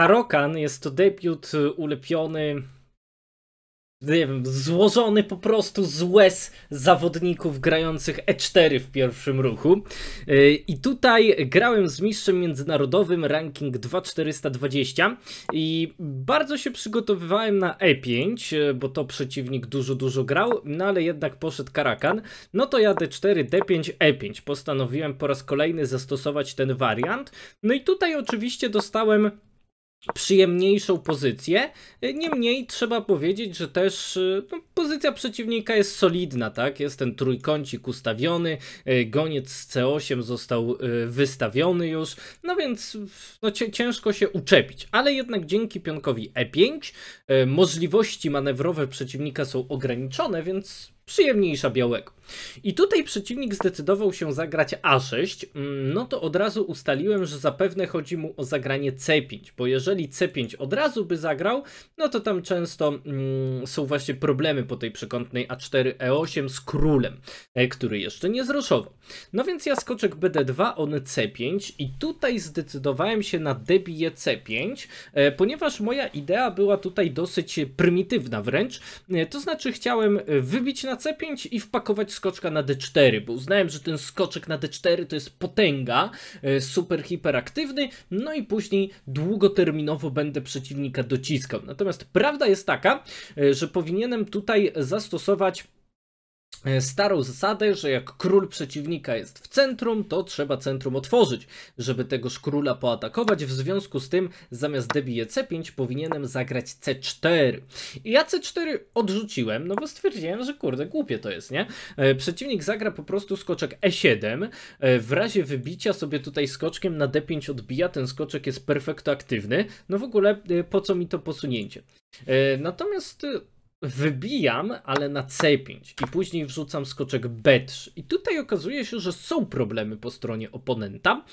Karokan jest to debiut y, ulepiony nie wiem, złożony po prostu z łez zawodników grających E4 w pierwszym ruchu. Y, I tutaj grałem z mistrzem międzynarodowym ranking 2420 i bardzo się przygotowywałem na E5, y, bo to przeciwnik dużo, dużo grał, no ale jednak poszedł Karakan. No to ja D4, D5, E5. Postanowiłem po raz kolejny zastosować ten wariant. No i tutaj oczywiście dostałem przyjemniejszą pozycję. Niemniej trzeba powiedzieć, że też y, no, pozycja przeciwnika jest solidna, tak? Jest ten trójkącik ustawiony, y, goniec z C8 został y, wystawiony już, no więc no, ciężko się uczepić, ale jednak dzięki pionkowi E5 możliwości manewrowe przeciwnika są ograniczone, więc przyjemniejsza białego. I tutaj przeciwnik zdecydował się zagrać A6, mm, no to od razu ustaliłem, że zapewne chodzi mu o zagranie C5, bo jeżeli C5 od razu by zagrał, no to tam często mm, są właśnie problemy po tej przekątnej A4, E8 z królem, e, który jeszcze nie zroszował. No więc ja skoczek BD2, on C5 i tutaj zdecydowałem się na debije C5, e, ponieważ moja idea była tutaj dosyć prymitywna wręcz, e, to znaczy chciałem wybić na C5 i wpakować skoczka na D4, bo uznałem, że ten skoczek na D4 to jest potęga, e, super hiperaktywny, no i później długoterminowo będę przeciwnika dociskał. Natomiast prawda jest taka, e, że powinienem tutaj zastosować E, starą zasadę, że jak król przeciwnika jest w centrum, to trzeba centrum otworzyć, żeby tegoż króla poatakować. W związku z tym zamiast debije c5 powinienem zagrać c4. I ja c4 odrzuciłem, no bo stwierdziłem, że kurde, głupie to jest, nie? E, przeciwnik zagra po prostu skoczek e7. E, w razie wybicia sobie tutaj skoczkiem na d5 odbija, ten skoczek jest perfekto aktywny. No w ogóle po co mi to posunięcie? Natomiast wybijam, ale na C5 i później wrzucam skoczek B3. I tutaj okazuje się, że są problemy po stronie oponenta,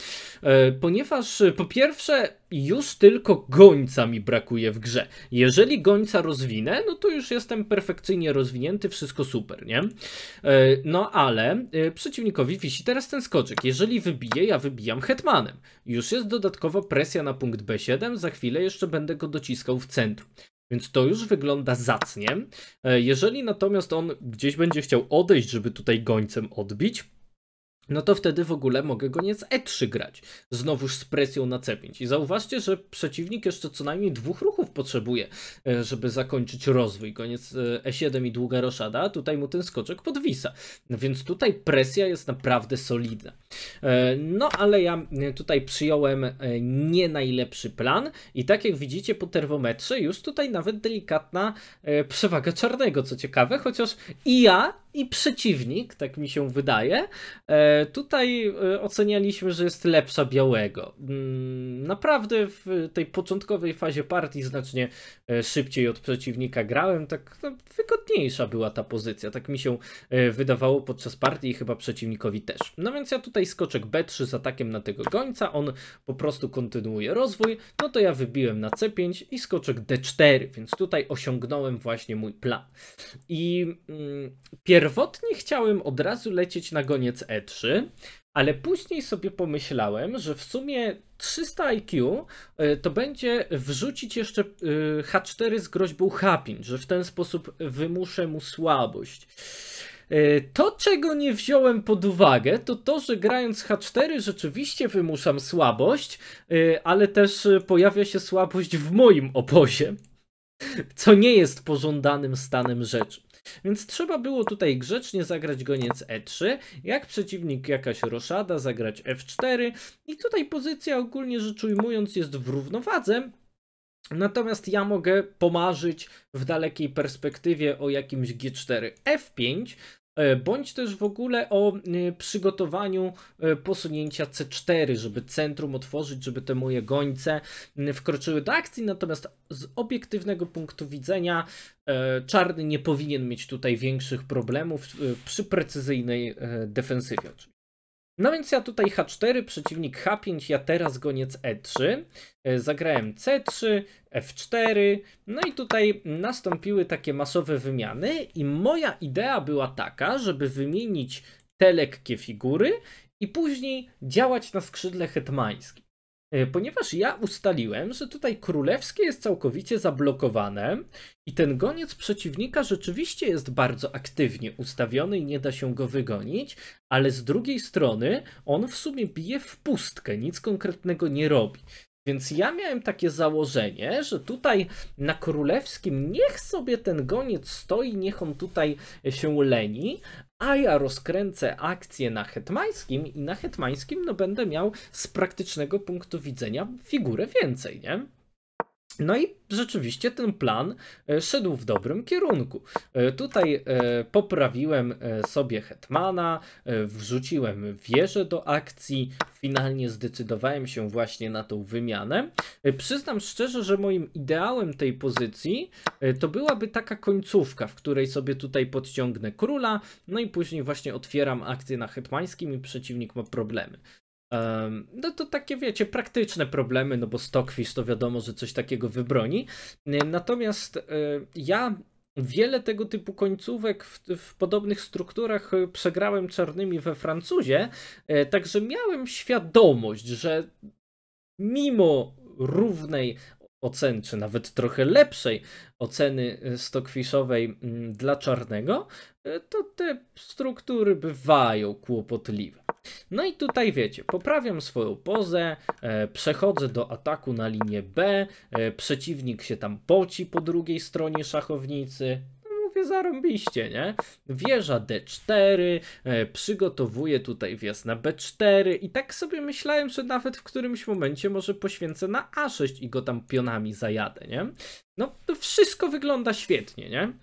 e, ponieważ e, po pierwsze już tylko gońca mi brakuje w grze. Jeżeli gońca rozwinę, no to już jestem perfekcyjnie rozwinięty, wszystko super, nie? E, no ale przeciwnikowi wisi teraz ten skoczek. Jeżeli wybiję, ja wybijam hetmanem. Już jest dodatkowa presja na punkt B7, za chwilę jeszcze będę go dociskał w centrum. Więc to już wygląda zacnie. E, jeżeli natomiast on gdzieś będzie chciał odejść, żeby tutaj gońcem odbić, no to wtedy w ogóle mogę go E3 e grać. Znowuż z presją na C5. I zauważcie, że przeciwnik jeszcze co najmniej dwóch ruchów potrzebuje, e, żeby zakończyć rozwój. Koniec E7 i długa roszada, tutaj mu ten skoczek podwisa. Więc tutaj presja jest naprawdę solidna. E, no ale ja e, tutaj przyjąłem e, nie najlepszy plan i tak jak widzicie po termometrze już tutaj nawet delikatna przewaga czarnego, co ciekawe, chociaż i ja i przeciwnik, tak mi się wydaje, tutaj ocenialiśmy, że jest lepsza białego. Mm, naprawdę w tej początkowej fazie partii znacznie szybciej od przeciwnika grałem, tak no, wygodniejsza była ta pozycja, tak mi się wydawało podczas partii i chyba przeciwnikowi też. No więc ja tutaj tutaj skoczek B3 z atakiem na tego gońca, on po prostu kontynuuje rozwój, no to ja wybiłem na C5 i skoczek D4, więc tutaj osiągnąłem właśnie mój plan. I mm, pierwotnie chciałem od razu lecieć na goniec E3, ale później sobie pomyślałem, że w sumie 300 IQ y, to będzie wrzucić jeszcze y, H4 z groźbą H5, że w ten sposób wymuszę mu słabość. E, to, czego nie wziąłem pod uwagę, to to, że grając H4 rzeczywiście wymuszam słabość, e, ale też e, pojawia się słabość w moim obozie, co nie jest pożądanym stanem rzeczy. Więc trzeba było tutaj grzecznie zagrać goniec E3, jak przeciwnik jakaś roszada zagrać F4 i tutaj pozycja ogólnie rzecz ujmując jest w równowadze, Natomiast ja mogę pomarzyć w dalekiej perspektywie o jakimś G4 F5, e, bądź też w ogóle o e, przygotowaniu e, posunięcia C4, żeby centrum otworzyć, żeby te moje gońce wkroczyły do akcji. Natomiast z obiektywnego punktu widzenia czarny nie powinien mieć tutaj większych problemów przy precyzyjnej defensywie. Oczywiście. No więc ja tutaj H4, przeciwnik H5, ja teraz goniec E3, e, zagrałem C3, F4, no i tutaj nastąpiły takie masowe wymiany i moja idea była taka, żeby wymienić te lekkie figury i później działać na skrzydle hetmańskim. E, ponieważ ja ustaliłem, że tutaj królewskie jest całkowicie zablokowane i ten goniec przeciwnika rzeczywiście jest bardzo aktywnie ustawiony i nie da się go wygonić, ale z drugiej strony on w sumie bije w pustkę, nic konkretnego nie robi. Więc ja miałem takie założenie, że tutaj na królewskim niech sobie ten goniec stoi, niech on tutaj się leni, a ja rozkręcę akcję na hetmańskim i na hetmańskim no będę miał z praktycznego punktu widzenia figurę więcej, nie? No i rzeczywiście ten plan e, szedł w dobrym kierunku. E, tutaj e, poprawiłem sobie Hetmana, wrzuciłem wieżę do akcji, finalnie zdecydowałem się właśnie na tą wymianę. Przyznam szczerze, że moim ideałem tej pozycji to byłaby taka końcówka, w której sobie tutaj podciągnę króla, no i później właśnie otwieram akcję na hetmańskim i przeciwnik ma problemy. No to takie wiecie, praktyczne problemy, no bo Stockfish to wiadomo, że coś takiego wybroni. E, natomiast e, ja wiele tego typu końcówek w, w, podobnych strukturach e, przegrałem czarnymi we Francuzie, także miałem świadomość, że mimo równej oceny, czy nawet trochę lepszej oceny e, stokfiszowej mm, dla czarnego, e, to te struktury bywają kłopotliwe. No i tutaj wiecie, poprawiam swoją pozę, e, przechodzę do ataku na linię B, e, przeciwnik się tam poci po drugiej stronie szachownicy, sobie zarąbiście, nie? Wieża D4, e, przygotowuję tutaj wjazd na B4 i tak sobie myślałem, że nawet w którymś momencie może poświęcę na A6 i go tam pionami zajadę, nie? No to wszystko wygląda świetnie, nie?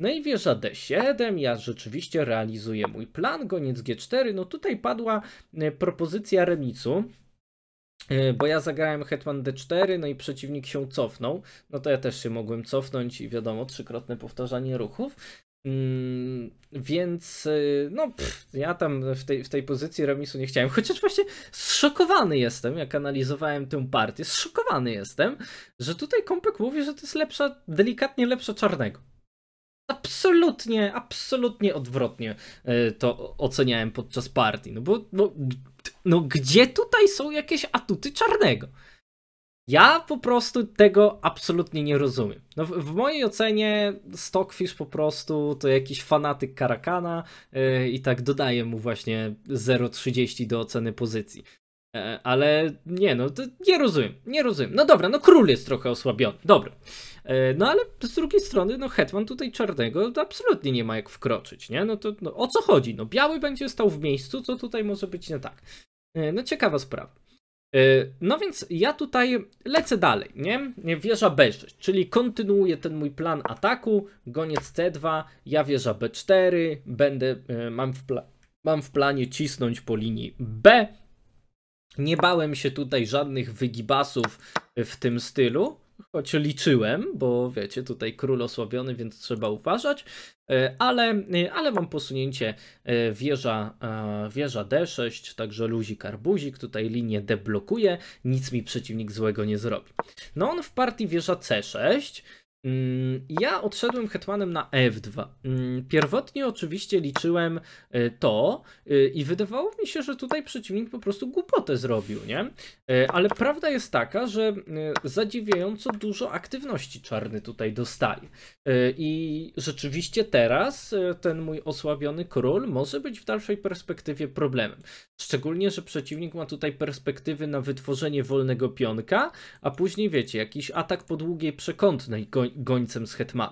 No i wieża D7, ja rzeczywiście realizuję mój plan, goniec G4, no tutaj padła e, propozycja remisu, E, bo ja zagrałem Hetman D4, no i przeciwnik się cofnął, no to ja też się mogłem cofnąć i wiadomo, trzykrotne powtarzanie ruchów. Mm, więc e, no, pff, ja tam w tej, w tej pozycji remisu nie chciałem, chociaż właśnie zszokowany jestem, jak analizowałem tę partię, zszokowany jestem, że tutaj Kompek mówi, że to jest lepsza, delikatnie lepsza czarnego absolutnie, absolutnie odwrotnie e, to oceniałem podczas partii. No bo no, no, gdzie tutaj są jakieś atuty czarnego? Ja po prostu tego absolutnie nie rozumiem. No, w, mojej ocenie Stockfish po prostu to jakiś fanatyk Karakana yy, i tak dodaję mu właśnie 0,30 do oceny pozycji. E, ale nie, no nie rozumiem, nie rozumiem. No dobra, no król jest trochę osłabiony, dobra. E, no ale z drugiej strony, no Hetman tutaj czarnego absolutnie nie ma jak wkroczyć, nie? No to no, o co chodzi? No biały będzie stał w miejscu, co tutaj może być nie tak? E, no ciekawa sprawa. No więc ja tutaj lecę dalej, nie? Wieża B6, czyli kontynuuję ten mój plan ataku, goniec C2, ja wieża B4, będę, mam w, mam w planie cisnąć po linii B, nie bałem się tutaj żadnych wygibasów w tym stylu, choć liczyłem, bo wiecie, tutaj król osłabiony, więc trzeba uważać, e, ale, e, ale mam posunięcie e, wieża, wieża D6, także luzik arbuzik, tutaj linię deblokuje, nic mi przeciwnik złego nie zrobi. No on w partii wieża C6, Mm, ja odszedłem hetmanem na F2. Mm, pierwotnie oczywiście liczyłem e, to e, i wydawało mi się, że tutaj przeciwnik po prostu głupotę zrobił, nie? E, ale prawda jest taka, że zadziwiająco dużo aktywności czarny tutaj dostaje. I rzeczywiście teraz ten mój osłabiony król może być w dalszej perspektywie problemem. Szczególnie, że przeciwnik ma tutaj perspektywy na wytworzenie wolnego pionka, a później wiecie, jakiś atak po długiej przekątnej koń gońcem z hetman,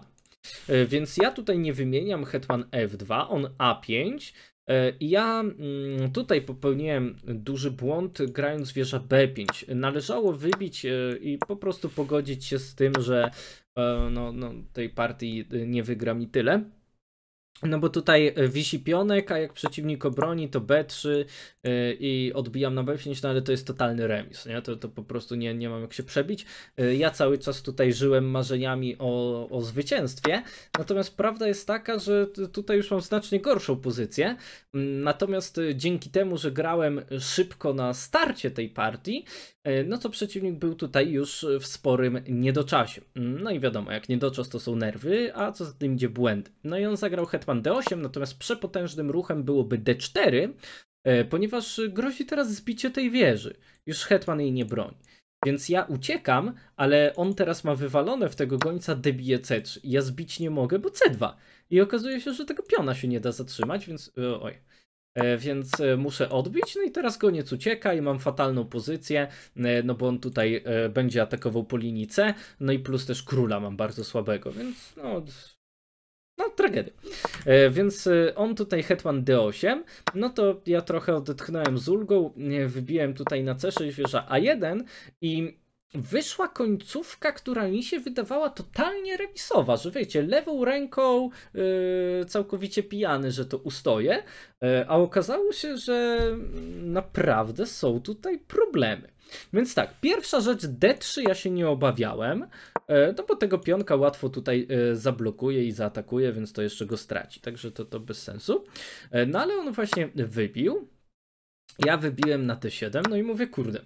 e, Więc ja tutaj nie wymieniam hetman f2, on a5. E, ja mm, tutaj popełniłem duży błąd grając wieża b5. Należało wybić e, i po prostu pogodzić się z tym, że no, no tej partii nie wygra mi tyle. No bo tutaj e, wisi pionek, a jak przeciwnik obroni, to B3 yy, e, i odbijam na B5, no ale to jest totalny remis, nie? To, to po prostu nie, nie mam jak się przebić. Yy, ja cały czas tutaj żyłem marzeniami o, o zwycięstwie, natomiast prawda jest taka, że tutaj już mam znacznie gorszą pozycję. Mm, natomiast dzięki temu, że grałem szybko na starcie tej partii, no to przeciwnik był tutaj już w sporym niedoczasie. Mm, no i wiadomo, jak niedoczas to są nerwy, a co za tym idzie błędy. No i on zagrał head hetman d8, natomiast przepotężnym ruchem byłoby d4, e, ponieważ grozi teraz zbicie tej wieży. Już hetman jej nie broni. Więc ja uciekam, ale on teraz ma wywalone w tego gońca debije C3. Ja zbić nie mogę, bo C2. I okazuje się, że tego piona się nie da zatrzymać, więc. E, oj. E, więc muszę odbić, no i teraz koniec ucieka i mam fatalną pozycję, no bo on tutaj będzie atakował po linii C, no i plus też króla mam bardzo słabego, więc no no, tragedia. E, więc e, on tutaj Hetman D8, no to ja trochę odetchnąłem z ulgą, wybiłem tutaj na C6 wieża A1 i wyszła końcówka, która mi się wydawała totalnie remisowa, że wiecie, lewą ręką yy, całkowicie pijany, że to ustoję, yy, a okazało się, że naprawdę są tutaj problemy. Więc tak, pierwsza rzecz D3 ja się nie obawiałem, E, no bo tego pionka łatwo tutaj e, zablokuje i zaatakuje, więc to jeszcze go straci. Także to, to bez sensu. E, no ale on właśnie wybił. Ja wybiłem na T7, no i mówię, kurde,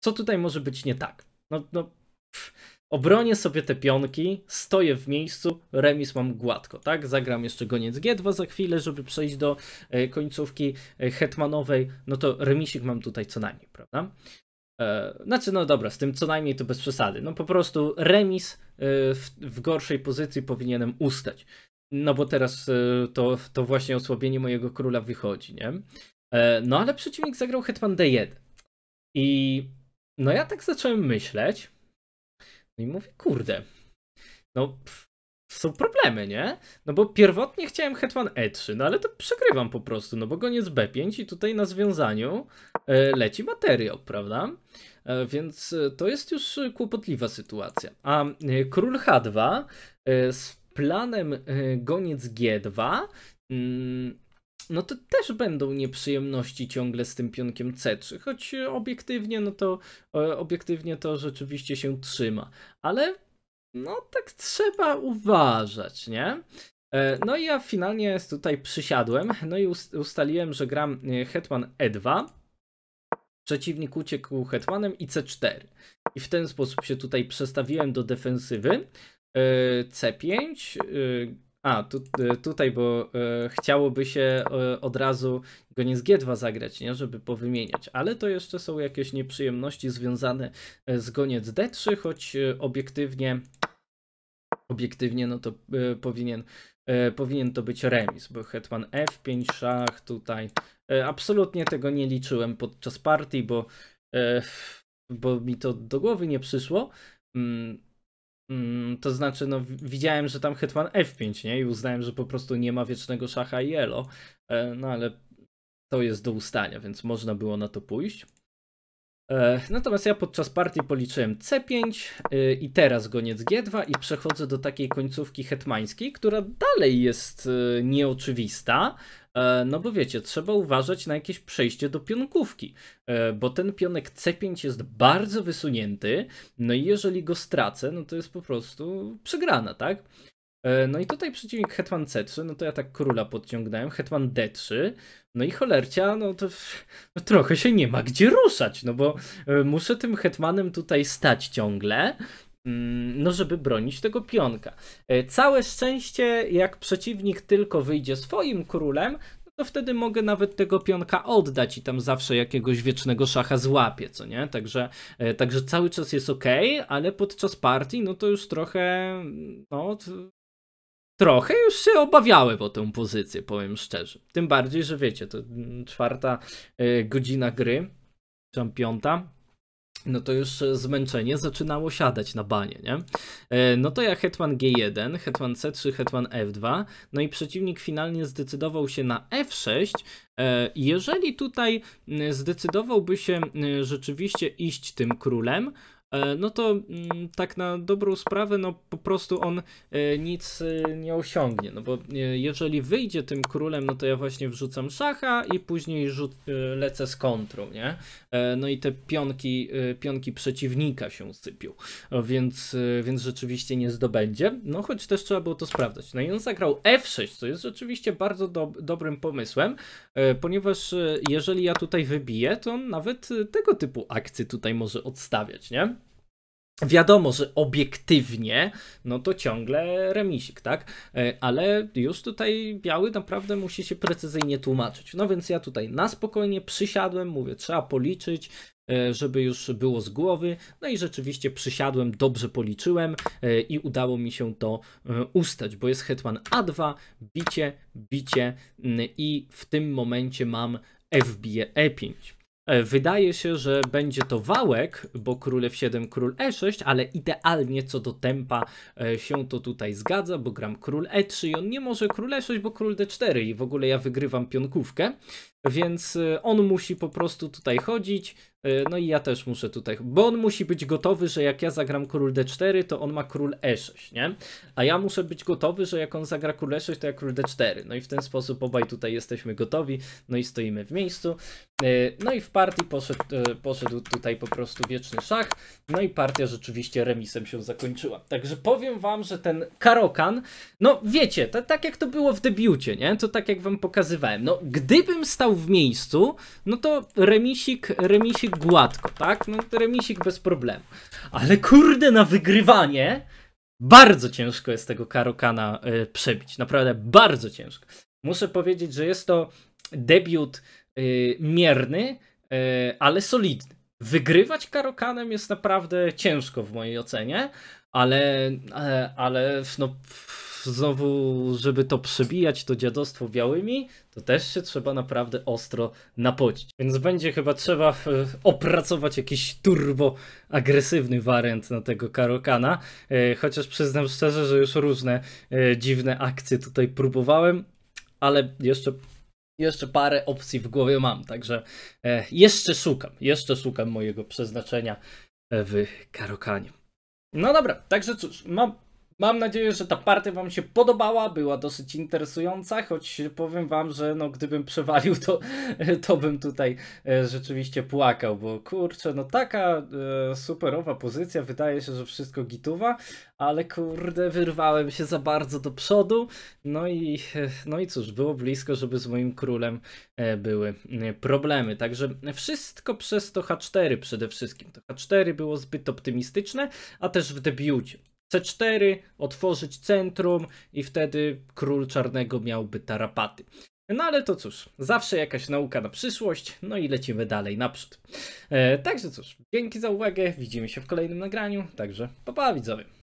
co tutaj może być nie tak? No, no pff. Obronię sobie te pionki, stoję w miejscu, remis mam gładko, tak? Zagram jeszcze goniec G2 za chwilę, żeby przejść do końcówki hetmanowej, no to remisik mam tutaj co najmniej, prawda? E, znaczy, no dobra, z tym co najmniej to bez przesady. No po prostu remis e, w, w gorszej pozycji powinienem ustać. No bo teraz e, to, to właśnie osłabienie mojego króla wychodzi, nie? No ale przeciwnik zagrał Hetman D1. I no ja tak zacząłem myśleć. No i mówię, kurde, no pff, są problemy, nie? No bo pierwotnie chciałem Hetman E3, no ale to przegrywam po prostu, no bo goniec B5 i tutaj na związaniu E, leci materiał, prawda? E, więc e, to jest już kłopotliwa sytuacja. A król H2 z planem goniec G2 mm, no to też będą nieprzyjemności ciągle z tym pionkiem C3, choć obiektywnie, no to obiektywnie to rzeczywiście się trzyma, ale no tak trzeba uważać, nie? No i ja finalnie tutaj przysiadłem, no i ustaliłem, że gram Hetman E2, przeciwnik uciekł hetmanem i C4. I w ten sposób się tutaj przestawiłem do defensywy. E, C5, e, a, tu, e, tutaj, bo chciałoby się od razu go nie z G2 zagrać, nie? żeby powymieniać, ale to jeszcze są jakieś nieprzyjemności związane z goniec D3, choć obiektywnie, obiektywnie no to powinien E, powinien to być remis, bo hetman f5, szach tutaj. E, absolutnie tego nie liczyłem podczas partii, bo, e, bo mi to do głowy nie przyszło. Mm, mm, to znaczy, no widziałem, że tam hetman f5, nie? I uznałem, że po prostu nie ma wiecznego szacha i elo. No ale to jest do ustania, więc można było na to pójść. E, natomiast ja podczas partii policzyłem C5 e, i teraz goniec G2 i przechodzę do takiej końcówki hetmańskiej, która dalej jest e, nieoczywista, no bo wiecie, trzeba uważać na jakieś przejście do pionkówki, bo ten pionek C5 jest bardzo wysunięty, no i jeżeli go stracę, no to jest po prostu przegrana, tak? E, no i tutaj przeciwnik Hetman C3, no to ja tak króla podciągnąłem, Hetman D3, no i cholercia, no to no trochę się nie ma gdzie ruszać, no bo e, muszę tym Hetmanem tutaj stać ciągle, mm, no żeby bronić tego pionka. E, całe szczęście, jak przeciwnik tylko wyjdzie swoim królem, no to wtedy mogę nawet tego pionka oddać i tam zawsze jakiegoś wiecznego szacha złapię, co nie? Także, także cały czas jest ok, ale podczas partii no to już trochę no, trochę już się obawiałem o tę pozycję, powiem szczerze. Tym bardziej, że wiecie, to mm, czwarta y, godzina gry, czy piąta, no to już e, zmęczenie zaczynało siadać na banie, nie? E, no to ja hetman G1, hetman C3, hetman F2, no i przeciwnik finalnie zdecydował się na F6. E, jeżeli tutaj mm, zdecydowałby się mm, rzeczywiście iść tym królem, E, no to mm, tak na dobrą sprawę, no po prostu on e, nic e, nie osiągnie, no bo jeżeli wyjdzie tym królem, no to ja właśnie wrzucam szacha i później lecę z kontrą, nie? No i te pionki, pionki przeciwnika się sypią, więc, więc rzeczywiście nie zdobędzie, no choć też trzeba było to sprawdzać. No i on zagrał F6, co jest rzeczywiście bardzo do dobrym pomysłem, ponieważ jeżeli ja tutaj wybiję, to on nawet tego typu akcje tutaj może odstawiać, nie? Wiadomo, że obiektywnie, no to ciągle remisik, tak? E, ale już tutaj biały naprawdę musi się precyzyjnie tłumaczyć. No więc ja tutaj na spokojnie przysiadłem, mówię, trzeba policzyć, e, żeby już było z głowy. No i rzeczywiście przysiadłem, dobrze policzyłem e, i udało mi się to ustać, bo jest hetman A2, bicie, bicie i w tym momencie mam fbe E5. E, wydaje się, że będzie to wałek, bo król f7, król e6, ale idealnie co do tempa e, się to tutaj zgadza, bo gram król e3 i on nie może król e6, bo król d4 i w ogóle ja wygrywam pionkówkę, więc e, on musi po prostu tutaj chodzić, E, no i ja też muszę tutaj, bo on musi być gotowy, że jak ja zagram król d4, to on ma król e6, nie? A ja muszę być gotowy, że jak on zagra król e6, to ja król d4. No i w ten sposób obaj tutaj jesteśmy gotowi, no i stoimy w miejscu. E, no i w partii poszedł, e, poszedł tutaj po prostu wieczny szach, no i partia rzeczywiście remisem się zakończyła. Także powiem wam, że ten karokan, no wiecie, to, tak jak to było w debiucie, nie? To tak jak wam pokazywałem. No gdybym stał w miejscu, no to remisik, remisik gładko, tak? No remisik bez problemu. Ale kurde na wygrywanie bardzo ciężko jest tego Karokana y, przebić. Naprawdę bardzo ciężko. Muszę powiedzieć, że jest to debiut y, mierny, y, ale solidny. Wygrywać Karokanem jest naprawdę ciężko w mojej ocenie, ale, e, ale no, znowu, żeby to przebijać, to dziadostwo białymi, to też się trzeba naprawdę ostro napocić. Więc będzie chyba trzeba e, opracować jakiś turbo agresywny wariant na tego Karokana. E, chociaż przyznam szczerze, że już różne e, dziwne akcje tutaj próbowałem, ale jeszcze jeszcze parę opcji w głowie mam, także jeszcze szukam, jeszcze szukam mojego przeznaczenia w Karokanie. No dobra, także cóż, mam Mam nadzieję, że ta partia wam się podobała, była dosyć interesująca, choć powiem wam, że no, gdybym przewalił, to, to bym tutaj e, rzeczywiście płakał, bo kurczę, no taka e, superowa pozycja, wydaje się, że wszystko gituwa, ale kurde, wyrwałem się za bardzo do przodu, no i, e, no i cóż, było blisko, żeby z moim królem e, były problemy, także wszystko przez to H4 przede wszystkim, to H4 było zbyt optymistyczne, a też w debiucie. C4, otworzyć centrum i wtedy król czarnego miałby tarapaty. No ale to cóż, zawsze jakaś nauka na przyszłość, no i lecimy dalej naprzód. E, także cóż, dzięki za uwagę, widzimy się w kolejnym nagraniu, także pa pa widzowie.